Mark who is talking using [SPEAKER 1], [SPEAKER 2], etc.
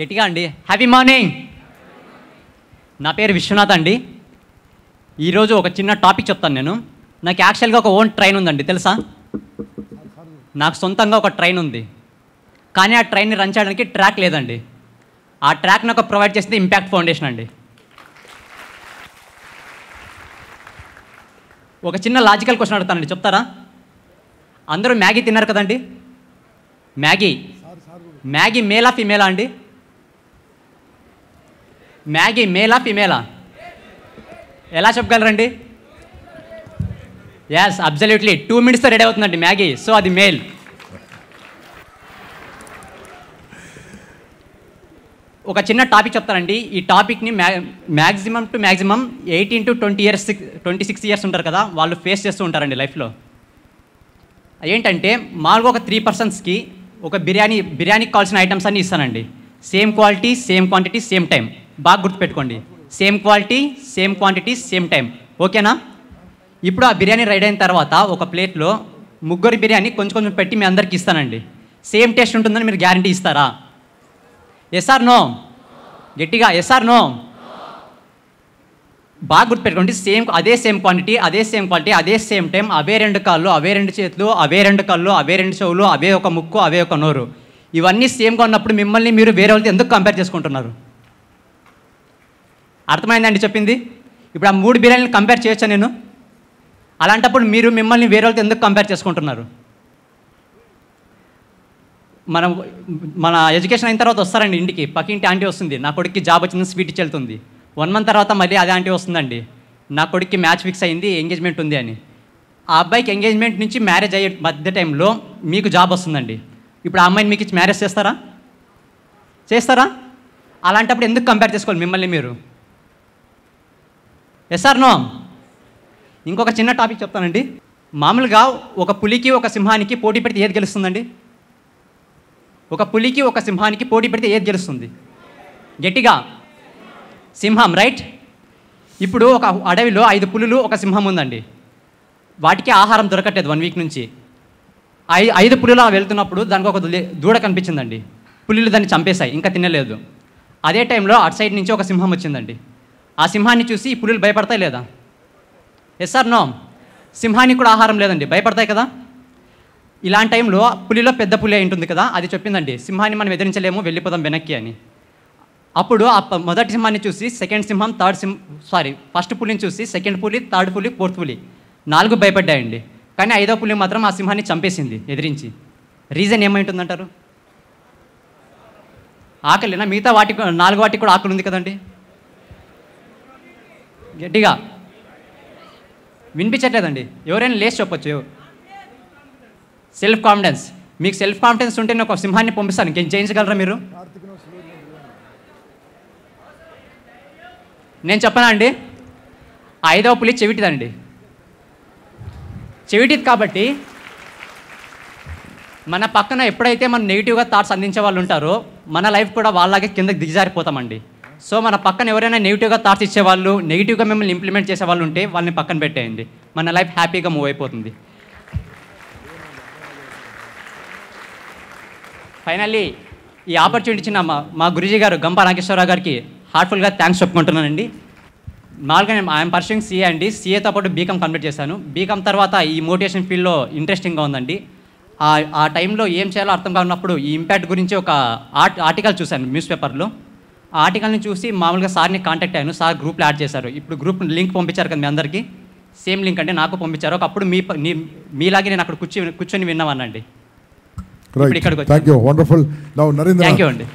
[SPEAKER 1] గట్టిగా అండి happy morning నా పేరు విశ్వనాథ్ అండి ఈరోజు ఒక చిన్న టాపిక్ చెప్తాను నేను నాకు యాక్చువల్గా ఒక ఓన్ ట్రైన్ ఉందండి తెలుసా నాకు సొంతంగా ఒక ట్రైన్ ఉంది కానీ ఆ ట్రైన్ని రన్ చేయడానికి ట్రాక్ లేదండి ఆ ట్రాక్ నాకు ప్రొవైడ్ చేసింది ఇంపాక్ట్ ఫౌండేషన్ అండి ఒక చిన్న లాజికల్ క్వశ్చన్ అడుగుతానండి చెప్తారా అందరూ మ్యాగీ తిన్నారు కదండి మ్యాగీ మ్యాగీ మేలా ఫిమేలా అండి మ్యాగీ మేలా ఫిమేలా ఎలా చెప్పగలరండి యాస్ అబ్జల్యూట్లీ టూ మినిట్స్తో రెడీ అవుతుందండి మ్యాగీ సో అది మేల్ ఒక చిన్న టాపిక్ చెప్తానండి ఈ టాపిక్ని మ్యా maximum to maximum eighteen to twenty years twenty six years ఉంటారు కదా వాళ్ళు ఫేస్ చేస్తూ ఉంటారండి లైఫ్లో ఏంటంటే మాకు ఒక త్రీ పర్సన్స్కి ఒక బిర్యానీ బిర్యానీకి కావాల్సిన ఐటమ్స్ అన్నీ ఇస్తానండి same quality same quantity same time బాగా గుర్తుపెట్టుకోండి same quality same quantity same time ఓకేనా ఇప్పుడు ఆ బిర్యానీ రెడీ అయిన తర్వాత ఒక ప్లేట్లో ముగ్గురు బిర్యానీ కొంచెం కొంచెం పెట్టి మీ అందరికి ఇస్తానండి సేమ్ టేస్ట్ ఉంటుందని మీరు గ్యారంటీ ఇస్తారా ఎస్ఆర్ నో గట్టిగా ఎస్ఆర్ నో బాగా గుర్తుపెట్టుకోండి సేమ్ అదే సేమ్ క్వాంటిటీ అదే సేమ్ క్వాలిటీ అదే సేమ్ టైం అవే రెండు కాళ్ళు అవే రెండు చేతులు అవే రెండు కాళ్ళు అవే రెండు చెవులు అవే ఒక ముక్కు అవే ఒక నోరు ఇవన్నీ సేమ్గా ఉన్నప్పుడు మిమ్మల్ని మీరు వేరే వాళ్ళతో ఎందుకు కంపేర్ చేసుకుంటున్నారు అర్థమైందండి చెప్పింది ఇప్పుడు ఆ మూడు బిర్యానీలు కంపేర్ చేయొచ్చా నేను అలాంటప్పుడు మీరు మిమ్మల్ని వేరే వాళ్ళతో ఎందుకు కంపేర్ చేసుకుంటున్నారు మనం మన ఎడ్యుకేషన్ అయిన తర్వాత వస్తారండి ఇంటికి పక్కింటి ఆంటీ వస్తుంది నా కొడుక్కి జాబ్ వచ్చింది స్వీట్ ఇచ్చి వెళ్తుంది వన్ మంత్ తర్వాత మళ్ళీ అదే ఆంటీ వస్తుందండి నా కొడుక్కి మ్యాచ్ ఫిక్స్ అయింది ఎంగేజ్మెంట్ ఉంది అని ఆ అబ్బాయికి ఎంగేజ్మెంట్ నుంచి మ్యారేజ్ అయ్యే మధ్య టైంలో మీకు జాబ్ వస్తుందండి ఇప్పుడు ఆ అమ్మాయిని మీకు ఇచ్చి మ్యారేజ్ చేస్తారా చేస్తారా అలాంటప్పుడు ఎందుకు కంపేర్ చేసుకోవాలి మిమ్మల్ని మీరు ఎస్ఆర్ నో ఇంకొక చిన్న టాపిక్ చెప్తానండి మామూలుగా ఒక పులికి ఒక సింహానికి పోటీ పెడితే ఏది గెలుస్తుందండి ఒక పులికి ఒక సింహానికి పోటీ పెడితే ఏది గెలుస్తుంది గట్టిగా సింహం రైట్ ఇప్పుడు ఒక అడవిలో ఐదు పులులు ఒక సింహం ఉందండి వాటికి ఆహారం దొరకట్లేదు వన్ వీక్ నుంచి ఐ ఐదు పులులు వెళ్తున్నప్పుడు దానికి ఒక దూడ కనిపించిందండి పులులు దాన్ని చంపేశాయి ఇంకా తినలేదు అదే టైంలో అటు సైడ్ నుంచి ఒక సింహం వచ్చిందండి ఆ సింహాన్ని చూసి ఈ పులులు భయపడతాయి లేదా ఎస్ సార్ నో సింహానికి కూడా ఆహారం లేదండి భయపడతాయి కదా ఇలాంటి టైంలో పులిలో పెద్ద పులి ఉంటుంది కదా అది చెప్పిందండి సింహాన్ని మనం ఎదిరించలేము వెళ్ళిపోదాం వెనక్కి అని అప్పుడు ఆ మొదటి సింహాన్ని చూసి సెకండ్ సింహం థర్డ్ సింహం సారీ ఫస్ట్ పులిని చూసి సెకండ్ పులి థర్డ్ పులి ఫోర్త్ పులి నాలుగు భయపడ్డాయండి కానీ ఐదో పులి మాత్రం ఆ సింహాన్ని చంపేసింది ఎదిరించి రీజన్ ఏమైంటుందంటారు ఆకలినా మిగతా వాటికి నాలుగు వాటికి కూడా ఆకలి ఉంది కదండి గట్టిగా వినిపించట్లేదండి ఎవరైనా లేచి చెప్పచ్చు సెల్ఫ్ కాన్ఫిడెన్స్ మీకు సెల్ఫ్ కాన్ఫిడెన్స్ ఉంటే నేను ఒక సింహాన్ని పంపిస్తాను ఇంకేం చేయించగలరా మీరు నేను చెప్పనా అండి ఐదవ పులి చెవిటిదండి చెవిటిది కాబట్టి మన పక్కన ఎప్పుడైతే మనం నెగిటివ్గా థాట్స్ అందించే వాళ్ళు ఉంటారో మన లైఫ్ కూడా వాళ్ళలాగే కిందకి దిగజారిపోతామండి సో మన పక్కన ఎవరైనా నెగిటివ్గా థాట్స్ ఇచ్చేవాళ్ళు నెగిటివ్గా మిమ్మల్ని ఇంప్లిమెంట్ చేసే వాళ్ళు ఉంటే వాళ్ళని పక్కన పెట్టేయండి మన లైఫ్ హ్యాపీగా మూవ్ అయిపోతుంది ఫైనల్లీ ఈ ఆపర్చునిటీ ఇచ్చిన మా మా గురుజీ గారు గంప నాగేశ్వరరావు గారికి హార్ట్ఫుల్గా థ్యాంక్స్ చెప్పుకుంటున్నానండి మామూలుగా నేను ఐఎమ్ పర్సింగ్ సీఏ అండి సీఏతో పాటు బీకామ్ కంప్లీట్ చేశాను బీకామ్ తర్వాత ఈ మోటివేషన్ ఫీల్డ్లో ఇంట్రెస్టింగ్గా ఉందండి ఆ టైంలో ఏం చేయాలో అర్థం కానప్పుడు ఈ ఇంపాక్ట్ గురించి ఒక ఆర్టికల్ చూశాను న్యూస్ పేపర్లో ఆర్టికల్ని చూసి మామూలుగా సార్ని కాంటాక్ట్ అయ్యాను సార్ గ్రూప్లో యాడ్ చేశారు ఇప్పుడు గ్రూప్ లింక్ పంపించారు కదా మీ అందరికీ సేమ్ లింక్ అంటే నాకు పంపించారు ఒకప్పుడు మీ మీలాగే నేను అక్కడ కూర్చొని కూర్చొని విన్నామన్నండి ఇక్కడికి thank you wonderful thank you అండి